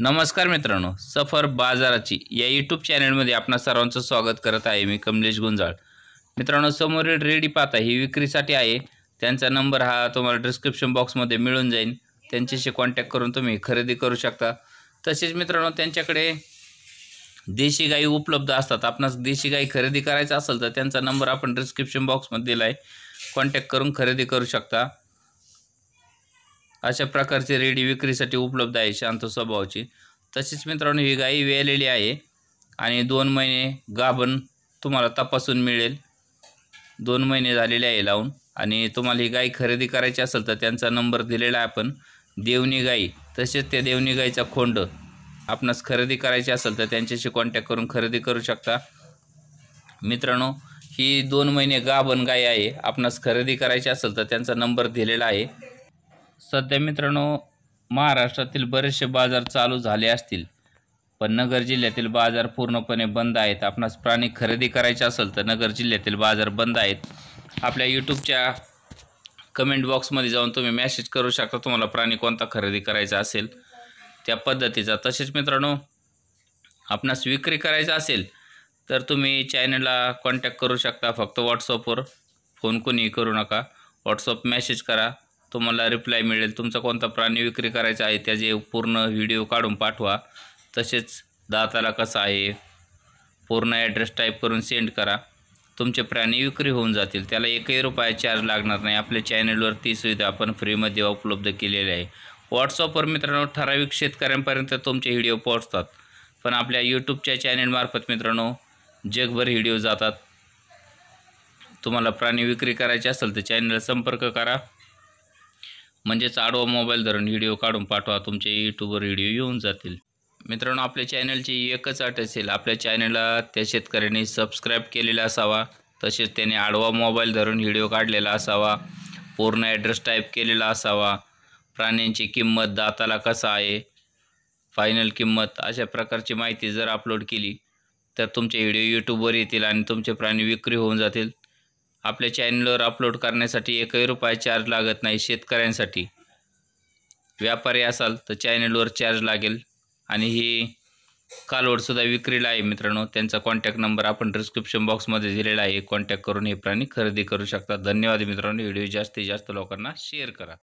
नमस्कार मित्रांनो सफर बाजाराची या यूट्यूब चॅनलमध्ये आपण सर्वांचं स्वागत करत आहे मी कमलेश गुंजाळ मित्रांनो समोरील रेडी पाता ही विक्रीसाठी आहे त्यांचा नंबर हा तुम्हाला डिस्क्रिप्शन बॉक्समध्ये मिळून जाईल त्यांच्याशी कॉन्टॅक्ट करून तुम्ही खरेदी करू शकता तसेच मित्रांनो त्यांच्याकडे देशी गाई उपलब्ध असतात आपणास देशी गाई खरेदी करायचं असेल तर त्यांचा नंबर आपण डिस्क्रिप्शन बॉक्समध्ये दिला आहे कॉन्टॅक्ट करून खरेदी करू शकता अशा प्रकारची रेडी विक्रीसाठी उपलब्ध आहे शांत स्वभावाची तसेच मित्रांनो ही गाई वेलेली आहे आणि दोन महिने गाभण तुम्हाला तपासून मिळेल दोन महिने झालेले आहे लावून आणि तुम्हाला ही गाई खरेदी करायची असेल तर त्यांचा नंबर दिलेला आहे आपण देवनी गाई तसेच त्या देवणी गाईचा खोंड आपणास खरेदी करायची असेल तर त्यांच्याशी कॉन्टॅक्ट करून खरेदी करू शकता मित्रांनो ही दोन महिने गाभण गाय आहे आपणास खरेदी करायची असेल तर त्यांचा नंबर दिलेला आहे सध्या मित्रांनो महाराष्ट्रातील बरेचसे बाजार चालू झाले असतील पण नगर जिल्ह्यातील बाजार पूर्णपणे बंद आहेत आपणास प्राणी खरेदी करायचे असेल तर नगर जिल्ह्यातील बाजार बंद आहेत आपल्या यूट्यूबच्या कमेंट बॉक्समध्ये जाऊन तुम्ही मेसेज करू शकता तुम्हाला प्राणी कोणता खरेदी करायचा असेल त्या पद्धतीचा तसेच मित्रांनो आपणास विक्री करायचा असेल तर तुम्ही चॅनलला कॉन्टॅक्ट करू शकता फक्त व्हॉट्सअपवर फोन कोणीही करू नका व्हॉट्सअप मेसेज करा तुम्हाला रिप्लाय मिळेल तुमचा कोणता प्राणी विक्री करायचा आहे त्याचे पूर्ण व्हिडिओ काढून पाठवा तसेच दाताला कसा आहे पूर्ण ॲड्रेस टाईप करून सेंड करा तुमचे प्राणी विक्री होऊन जातील त्याला एकही रुपया चार्ज लागणार नाही आपल्या चॅनलवर ती सुविधा आपण फ्रीमध्ये उपलब्ध केलेली आहे व्हॉट्सअपवर मित्रांनो ठराविक शेतकऱ्यांपर्यंत तुमचे व्हिडिओ पोहोचतात पण आपल्या यूट्यूबच्या चॅनेलमार्फत मित्रांनो जगभर व्हिडिओ जातात तुम्हाला प्राणी विक्री करायची असेल तर चॅनलला संपर्क करा म्हणजेच आडवा मोबाईल धरून व्हिडिओ काढून पाठवा तुमचे यूट्यूबवर व्हिडिओ येऊन जातील मित्रांनो आपल्या चॅनलची एकच अट असेल आपल्या चॅनलला त्या शेतकऱ्यांनी सबस्क्राईब केलेला असावा तसेच त्याने आडवा मोबाईल धरून व्हिडिओ काढलेला असावा पूर्ण ॲड्रेस टाईप केलेला असावा प्राण्यांची किंमत दाताला कसा आहे फायनल किंमत अशा प्रकारची माहिती जर अपलोड केली तर तुमचे व्हिडिओ यूट्यूबवर येतील आणि तुमचे प्राणी विक्री होऊन जातील आपल्या चॅनलवर अपलोड करण्यासाठी एकही रुपया चार्ज लागत नाही शेतकऱ्यांसाठी व्यापारी असाल तर चॅनलवर चार्ज लागेल आणि ही कालवडसुद्धा विक्रीला आहे मित्रांनो त्यांचा कॉन्टॅक्ट नंबर आपण डिस्क्रिप्शन बॉक्समध्ये दिलेला आहे कॉन्टॅक्ट करून हे प्राणी खरेदी करू शकता धन्यवाद मित्रांनो व्हिडिओ जास्तीत जास्त लोकांना शेअर करा